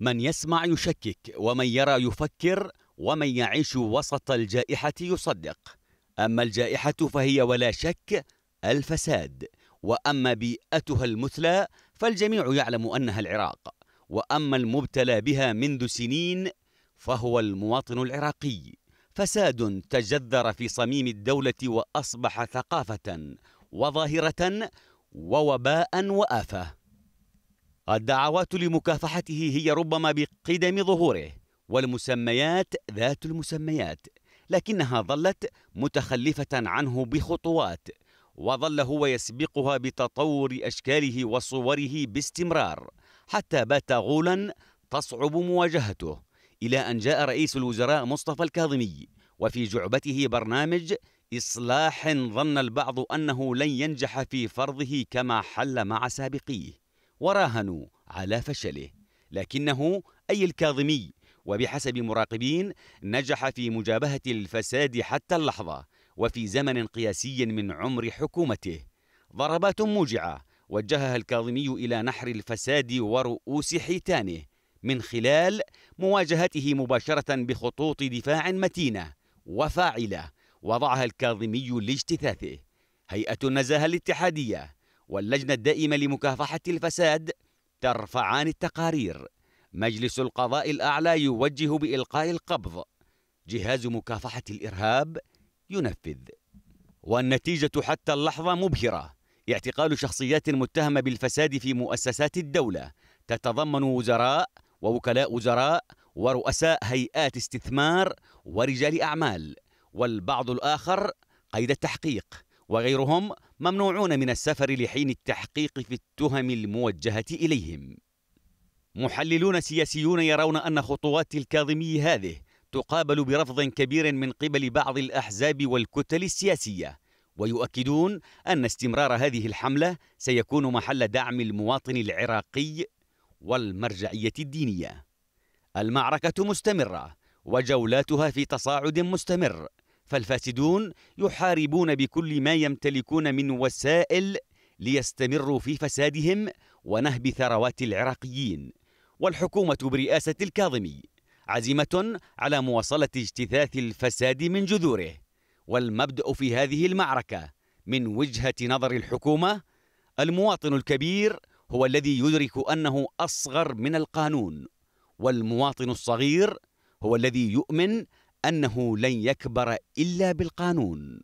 من يسمع يشكك ومن يرى يفكر ومن يعيش وسط الجائحة يصدق أما الجائحة فهي ولا شك الفساد وأما بيئتها المثلى فالجميع يعلم أنها العراق وأما المبتلى بها منذ سنين فهو المواطن العراقي فساد تجذر في صميم الدولة وأصبح ثقافة وظاهرة ووباء وآفة الدعوات لمكافحته هي ربما بقدم ظهوره والمسميات ذات المسميات لكنها ظلت متخلفة عنه بخطوات وظل هو يسبقها بتطور أشكاله وصوره باستمرار حتى بات غولا تصعب مواجهته إلى أن جاء رئيس الوزراء مصطفى الكاظمي وفي جعبته برنامج إصلاح ظن البعض أنه لن ينجح في فرضه كما حل مع سابقيه وراهنوا على فشله لكنه أي الكاظمي وبحسب مراقبين نجح في مجابهة الفساد حتى اللحظة وفي زمن قياسي من عمر حكومته ضربات موجعة وجهها الكاظمي إلى نحر الفساد ورؤوس حيتانه من خلال مواجهته مباشرة بخطوط دفاع متينة وفاعلة وضعها الكاظمي لاجتثاثه هيئة النزاهة الاتحادية واللجنة الدائمة لمكافحة الفساد ترفعان التقارير مجلس القضاء الأعلى يوجه بإلقاء القبض جهاز مكافحة الإرهاب ينفذ والنتيجة حتى اللحظة مبهرة اعتقال شخصيات متهمة بالفساد في مؤسسات الدولة تتضمن وزراء ووكلاء وزراء ورؤساء هيئات استثمار ورجال أعمال والبعض الآخر قيد التحقيق وغيرهم ممنوعون من السفر لحين التحقيق في التهم الموجهة إليهم محللون سياسيون يرون أن خطوات الكاظمي هذه تقابل برفض كبير من قبل بعض الأحزاب والكتل السياسية ويؤكدون أن استمرار هذه الحملة سيكون محل دعم المواطن العراقي والمرجعية الدينية المعركة مستمرة وجولاتها في تصاعد مستمر فالفاسدون يحاربون بكل ما يمتلكون من وسائل ليستمروا في فسادهم ونهب ثروات العراقيين والحكومة برئاسة الكاظمي عزيمة على مواصلة اجتثاث الفساد من جذوره والمبدأ في هذه المعركة من وجهة نظر الحكومة المواطن الكبير هو الذي يدرك أنه أصغر من القانون والمواطن الصغير هو الذي يؤمن أنه لن يكبر إلا بالقانون